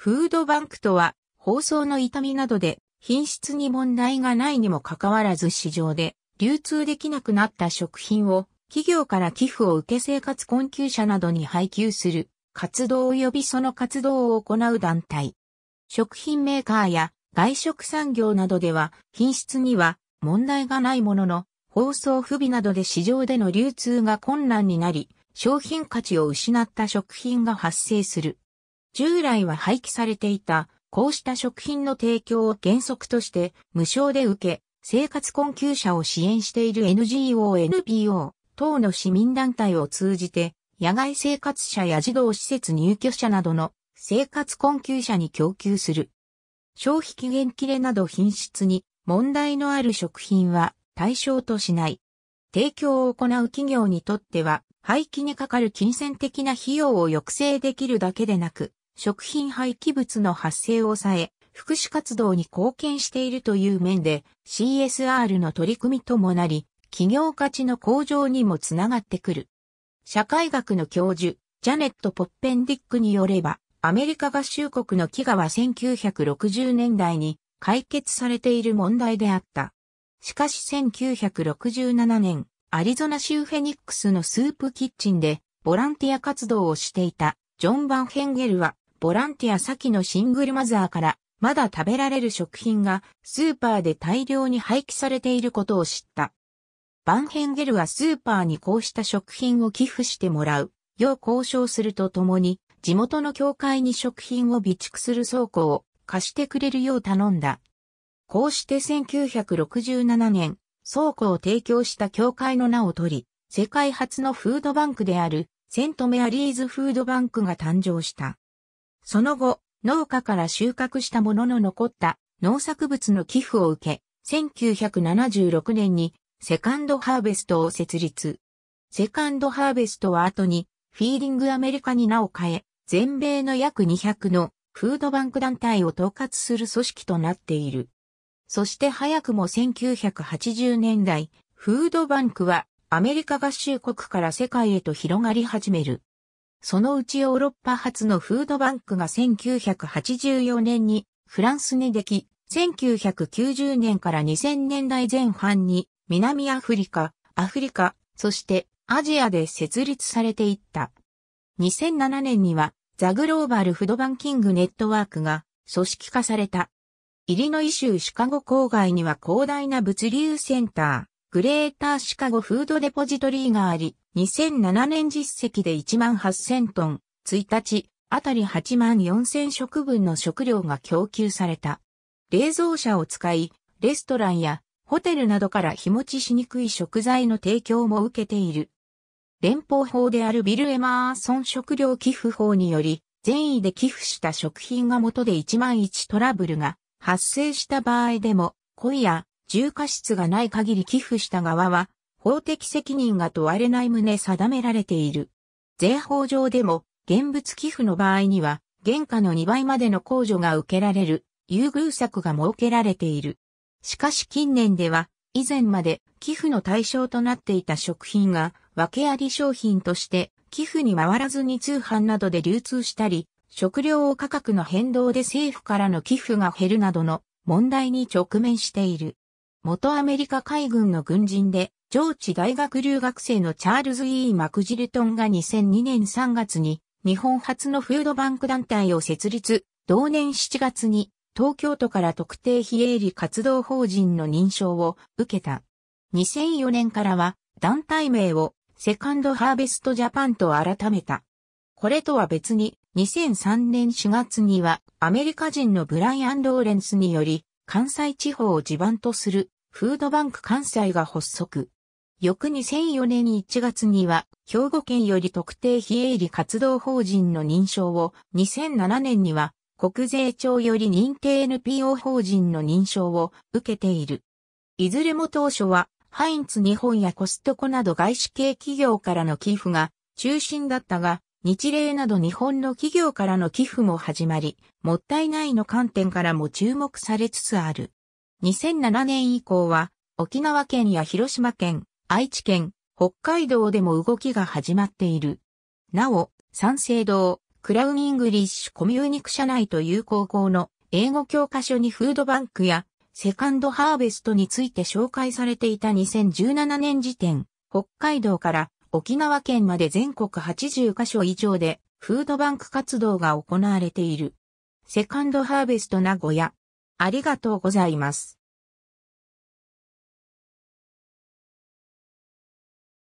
フードバンクとは、包装の痛みなどで品質に問題がないにもかかわらず市場で流通できなくなった食品を企業から寄付を受け生活困窮者などに配給する活動及びその活動を行う団体。食品メーカーや外食産業などでは品質には問題がないものの包装不備などで市場での流通が困難になり商品価値を失った食品が発生する。従来は廃棄されていた、こうした食品の提供を原則として無償で受け、生活困窮者を支援している NGO、NPO 等の市民団体を通じて、野外生活者や児童施設入居者などの生活困窮者に供給する。消費期限切れなど品質に問題のある食品は対象としない。提供を行う企業にとっては、廃棄にかかる金銭的な費用を抑制できるだけでなく、食品廃棄物の発生を抑え、福祉活動に貢献しているという面で CSR の取り組みともなり、企業価値の向上にもつながってくる。社会学の教授、ジャネット・ポッペンディックによれば、アメリカ合衆国の飢餓は1960年代に解決されている問題であった。しかし1967年、アリゾナ州フェニックスのスープキッチンでボランティア活動をしていたジョン・バンヘンゲルはボランティア先のシングルマザーから、まだ食べられる食品がスーパーで大量に廃棄されていることを知った。バンヘンゲルはスーパーにこうした食品を寄付してもらう、よう交渉するとともに、地元の教会に食品を備蓄する倉庫を貸してくれるよう頼んだ。こうして1967年、倉庫を提供した教会の名を取り、世界初のフードバンクであるセントメアリーズフードバンクが誕生した。その後、農家から収穫したものの残った農作物の寄付を受け、1976年にセカンドハーベストを設立。セカンドハーベストは後にフィーリングアメリカに名を変え、全米の約200のフードバンク団体を統括する組織となっている。そして早くも1980年代、フードバンクはアメリカ合衆国から世界へと広がり始める。そのうちヨーロッパ初のフードバンクが1984年にフランスにでき、1990年から2000年代前半に南アフリカ、アフリカ、そしてアジアで設立されていった。2007年にはザグローバルフードバンキングネットワークが組織化された。イリノイ州シカゴ郊外には広大な物流センター、グレーターシカゴフードデポジトリーがあり、2007年実績で1万8000トン、1日、あたり8万4000食分の食料が供給された。冷蔵車を使い、レストランやホテルなどから日持ちしにくい食材の提供も受けている。連邦法であるビル・エマーソン食料寄付法により、善意で寄付した食品が元で1万1トラブルが発生した場合でも、恋や重過失がない限り寄付した側は、法的責任が問われない旨定められている。税法上でも、現物寄付の場合には、原価の2倍までの控除が受けられる、優遇策が設けられている。しかし近年では、以前まで寄付の対象となっていた食品が、訳あり商品として寄付に回らずに通販などで流通したり、食料価格の変動で政府からの寄付が減るなどの問題に直面している。元アメリカ海軍の軍人で、上智大学留学生のチャールズ・ E・ マクジルトンが2002年3月に日本初のフードバンク団体を設立、同年7月に東京都から特定非営利活動法人の認証を受けた。2004年からは団体名をセカンドハーベストジャパンと改めた。これとは別に2003年4月にはアメリカ人のブライアン・ローレンスにより関西地方を地盤とするフードバンク関西が発足。翌2004年1月には、兵庫県より特定非営利活動法人の認証を、2007年には、国税庁より認定 NPO 法人の認証を受けている。いずれも当初は、ハインツ日本やコストコなど外資系企業からの寄付が中心だったが、日例など日本の企業からの寄付も始まり、もったいないの観点からも注目されつつある。2007年以降は、沖縄県や広島県、愛知県、北海道でも動きが始まっている。なお、三省堂、クラウン・イングリッシュ・コミューニク社内という高校の英語教科書にフードバンクやセカンドハーベストについて紹介されていた2017年時点、北海道から沖縄県まで全国80カ所以上でフードバンク活動が行われている。セカンドハーベスト名古屋、ありがとうございます。